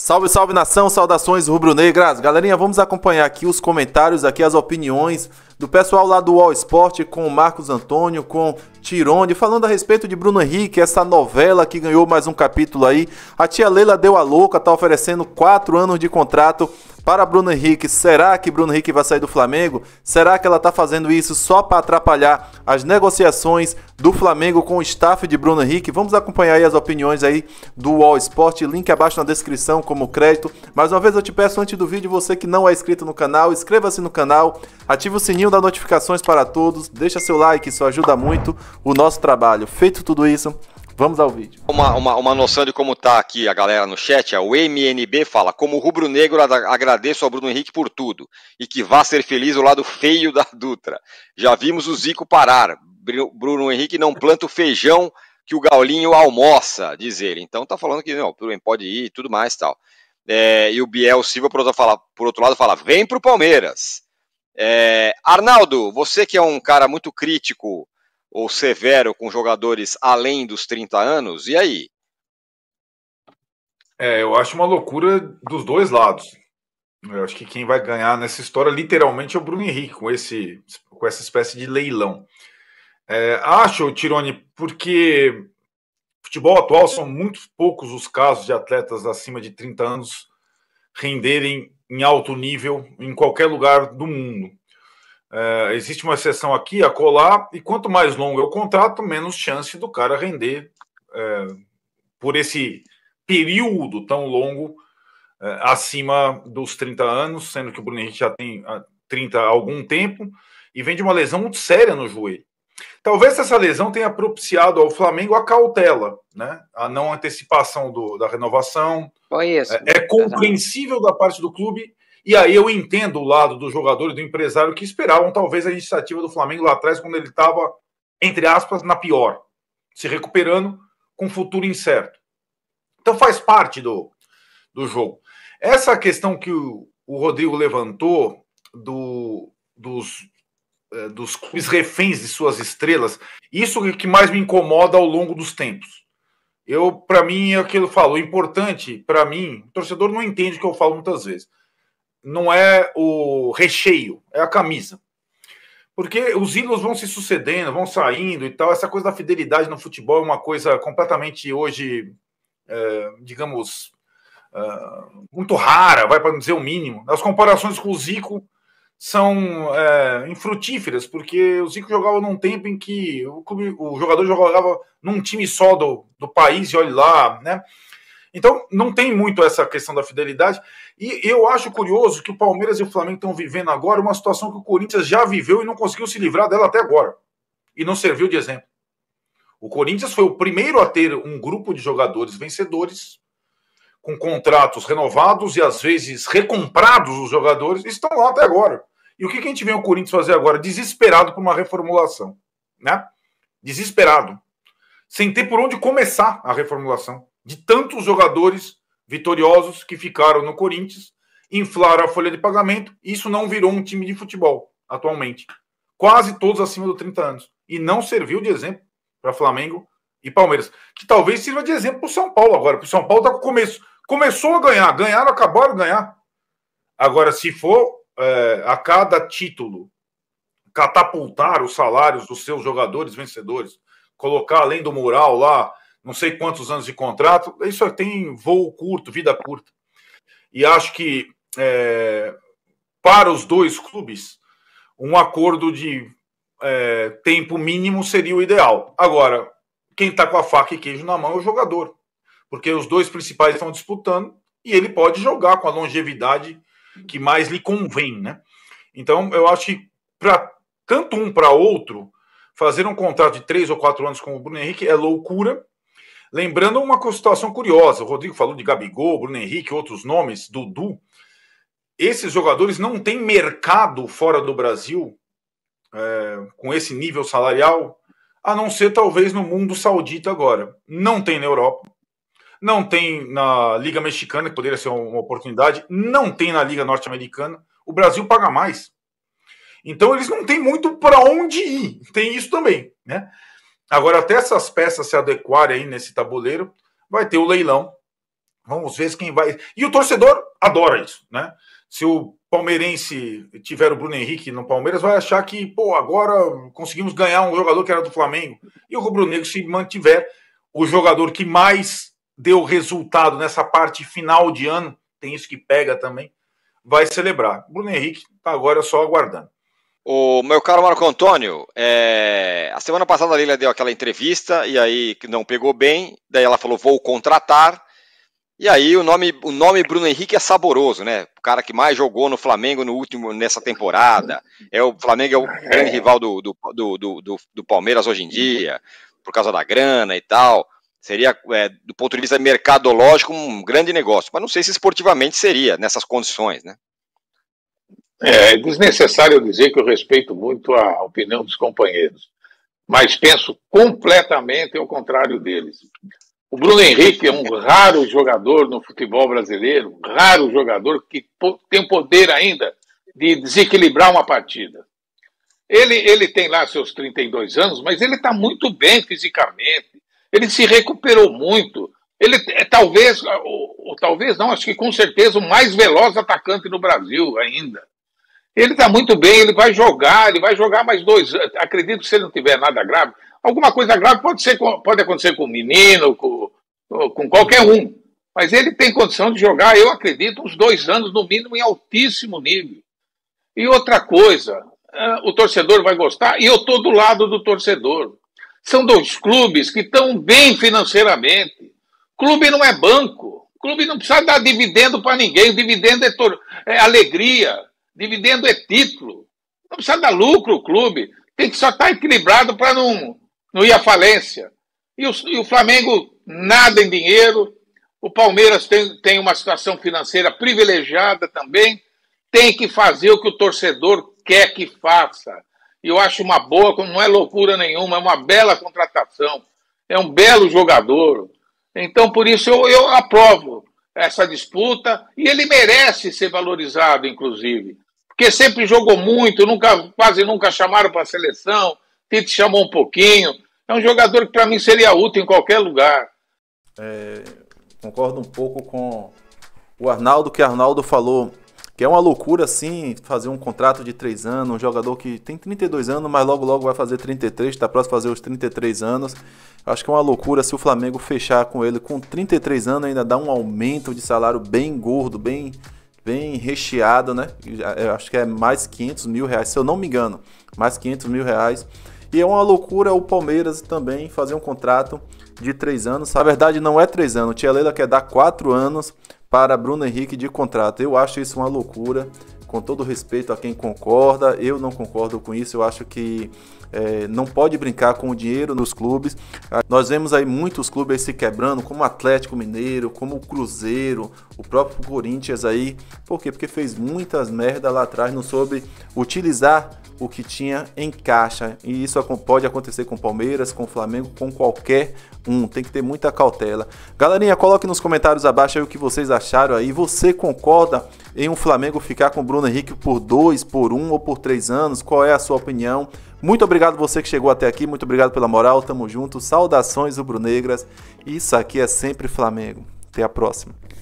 Salve, salve nação, saudações rubro-negras. Galerinha, vamos acompanhar aqui os comentários, aqui as opiniões do pessoal lá do All Sport com o Marcos Antônio, com Tirone, falando a respeito de Bruno Henrique, essa novela que ganhou mais um capítulo aí. A tia Leila deu a louca, tá oferecendo quatro anos de contrato para Bruno Henrique, será que Bruno Henrique vai sair do Flamengo? Será que ela está fazendo isso só para atrapalhar as negociações do Flamengo com o staff de Bruno Henrique? Vamos acompanhar aí as opiniões aí do All Sport, link abaixo na descrição como crédito. Mais uma vez eu te peço antes do vídeo, você que não é inscrito no canal, inscreva-se no canal, ative o sininho das notificações para todos, deixa seu like, isso ajuda muito o nosso trabalho. Feito tudo isso, Vamos ao vídeo. Uma, uma, uma noção de como tá aqui a galera no chat, é o MNB fala, como rubro-negro agradeço ao Bruno Henrique por tudo, e que vá ser feliz o lado feio da Dutra. Já vimos o Zico parar, Bruno Henrique não planta o feijão que o Gaulinho almoça, diz ele. Então tá falando que não, tudo bem, pode ir e tudo mais tal. É, e o Biel Silva, por outro, fala, por outro lado, fala, vem pro Palmeiras. É, Arnaldo, você que é um cara muito crítico ou severo com jogadores além dos 30 anos? E aí? É, eu acho uma loucura dos dois lados. Eu acho que quem vai ganhar nessa história literalmente é o Bruno Henrique com, esse, com essa espécie de leilão. É, acho, Tirone, porque futebol atual são muito poucos os casos de atletas acima de 30 anos renderem em alto nível em qualquer lugar do mundo. É, existe uma exceção aqui, a colar, e quanto mais longo é o contrato, menos chance do cara render é, por esse período tão longo é, acima dos 30 anos, sendo que o Bruno Henrique já tem 30 há algum tempo e vem de uma lesão muito séria no joelho. Talvez essa lesão tenha propiciado ao Flamengo a cautela, né? a não antecipação do, da renovação. Foi isso. É, é compreensível da parte do clube e aí eu entendo o lado do jogador e do empresário que esperavam talvez a iniciativa do Flamengo lá atrás, quando ele estava, entre aspas, na pior, se recuperando com um futuro incerto. Então faz parte do, do jogo. Essa questão que o, o Rodrigo levantou do, dos, é, dos clubes reféns de suas estrelas, isso que mais me incomoda ao longo dos tempos. Eu, para mim, é aquilo que eu falo, o importante para mim, o torcedor não entende o que eu falo muitas vezes não é o recheio, é a camisa. Porque os ídolos vão se sucedendo, vão saindo e tal. Essa coisa da fidelidade no futebol é uma coisa completamente hoje, é, digamos, é, muito rara, vai para dizer o mínimo. As comparações com o Zico são é, infrutíferas, porque o Zico jogava num tempo em que o, clube, o jogador jogava num time só do, do país, e olha lá, né? Então, não tem muito essa questão da fidelidade. E eu acho curioso que o Palmeiras e o Flamengo estão vivendo agora uma situação que o Corinthians já viveu e não conseguiu se livrar dela até agora. E não serviu de exemplo. O Corinthians foi o primeiro a ter um grupo de jogadores vencedores, com contratos renovados e às vezes recomprados os jogadores, estão lá até agora. E o que, que a gente vê o Corinthians fazer agora? Desesperado por uma reformulação. Né? Desesperado. Sem ter por onde começar a reformulação de tantos jogadores vitoriosos que ficaram no Corinthians, inflaram a folha de pagamento, isso não virou um time de futebol atualmente. Quase todos acima dos 30 anos. E não serviu de exemplo para Flamengo e Palmeiras. Que talvez sirva de exemplo para o São Paulo agora, porque o São Paulo está com o começo. Começou a ganhar, ganharam, acabaram de ganhar. Agora, se for é, a cada título catapultar os salários dos seus jogadores vencedores, colocar além do mural lá não sei quantos anos de contrato. Isso é, tem voo curto, vida curta. E acho que é, para os dois clubes, um acordo de é, tempo mínimo seria o ideal. Agora, quem está com a faca e queijo na mão é o jogador, porque os dois principais estão disputando e ele pode jogar com a longevidade que mais lhe convém, né? Então, eu acho que para tanto um para outro, fazer um contrato de três ou quatro anos com o Bruno Henrique é loucura Lembrando uma situação curiosa, o Rodrigo falou de Gabigol, Bruno Henrique, outros nomes, Dudu. Esses jogadores não têm mercado fora do Brasil é, com esse nível salarial, a não ser talvez no mundo saudita agora. Não tem na Europa, não tem na Liga Mexicana, que poderia ser uma oportunidade, não tem na Liga Norte-Americana. O Brasil paga mais. Então eles não têm muito para onde ir, tem isso também, né? Agora, até essas peças se adequarem aí nesse tabuleiro, vai ter o leilão. Vamos ver quem vai. E o torcedor adora isso, né? Se o palmeirense tiver o Bruno Henrique no Palmeiras, vai achar que, pô, agora conseguimos ganhar um jogador que era do Flamengo. E o Rubro Negro, se mantiver o jogador que mais deu resultado nessa parte final de ano, tem isso que pega também, vai celebrar. Bruno Henrique está agora só aguardando. O meu caro Marco Antônio, é... a semana passada a Lila deu aquela entrevista e aí não pegou bem, daí ela falou vou contratar. E aí o nome, o nome Bruno Henrique é saboroso, né? O cara que mais jogou no Flamengo no último nessa temporada. É o Flamengo é o grande rival do, do, do, do, do Palmeiras hoje em dia, por causa da grana e tal seria, é, do ponto de vista mercadológico, um grande negócio. Mas não sei se esportivamente seria, nessas condições, né? É, é, desnecessário dizer que eu respeito muito a opinião dos companheiros, mas penso completamente ao contrário deles. O Bruno Henrique é um raro jogador no futebol brasileiro, um raro jogador que tem poder ainda de desequilibrar uma partida. Ele, ele tem lá seus 32 anos, mas ele está muito bem fisicamente, ele se recuperou muito. Ele é talvez, ou, ou talvez não, acho que com certeza o mais veloz atacante no Brasil ainda. Ele está muito bem, ele vai jogar, ele vai jogar mais dois anos. Acredito que se ele não tiver nada grave, alguma coisa grave pode, ser, pode acontecer com o menino, com, com qualquer um. Mas ele tem condição de jogar, eu acredito, uns dois anos, no mínimo, em altíssimo nível. E outra coisa, ah, o torcedor vai gostar, e eu estou do lado do torcedor. São dois clubes que estão bem financeiramente. Clube não é banco. Clube não precisa dar dividendo para ninguém. O dividendo é, é alegria. Dividendo é título. Não precisa dar lucro o clube. Tem que só estar tá equilibrado para não, não ir à falência. E o, e o, Flamengo nada em dinheiro. O Palmeiras tem, tem uma situação financeira privilegiada também. Tem que fazer o que o torcedor quer que faça. E eu acho uma boa, não é loucura nenhuma, é uma bela contratação. É um belo jogador. Então, por isso, eu, eu aprovo essa disputa e ele merece ser valorizado, inclusive porque sempre jogou muito, nunca, quase nunca chamaram para a seleção, Tite chamou um pouquinho. É um jogador que para mim seria útil em qualquer lugar. É, concordo um pouco com o Arnaldo, que Arnaldo falou que é uma loucura, assim, fazer um contrato de três anos, um jogador que tem 32 anos, mas logo logo vai fazer 33, está próximo a fazer os 33 anos. Acho que é uma loucura se o Flamengo fechar com ele com 33 anos, ainda dá um aumento de salário bem gordo, bem bem recheado, né? Eu acho que é mais 500 mil reais, se eu não me engano, mais 500 mil reais. E é uma loucura o Palmeiras também fazer um contrato de três anos. Na verdade, não é três anos. Tia Leila quer dar quatro anos para Bruno Henrique de contrato. Eu acho isso uma loucura. Com todo respeito a quem concorda, eu não concordo com isso. Eu acho que é, não pode brincar com o dinheiro nos clubes. Ah, nós vemos aí muitos clubes se quebrando, como o Atlético Mineiro, como o Cruzeiro, o próprio Corinthians aí. Por quê? Porque fez muitas merda lá atrás, não soube utilizar o que tinha em caixa. E isso pode acontecer com Palmeiras, com Flamengo, com qualquer um. Tem que ter muita cautela. Galerinha, coloque nos comentários abaixo o que vocês acharam aí. Você concorda em um Flamengo ficar com Bruno Henrique por dois, por um ou por três anos? Qual é a sua opinião? Muito obrigado você que chegou até aqui, muito obrigado pela moral, tamo junto, saudações rubro-negras, isso aqui é sempre Flamengo. Até a próxima.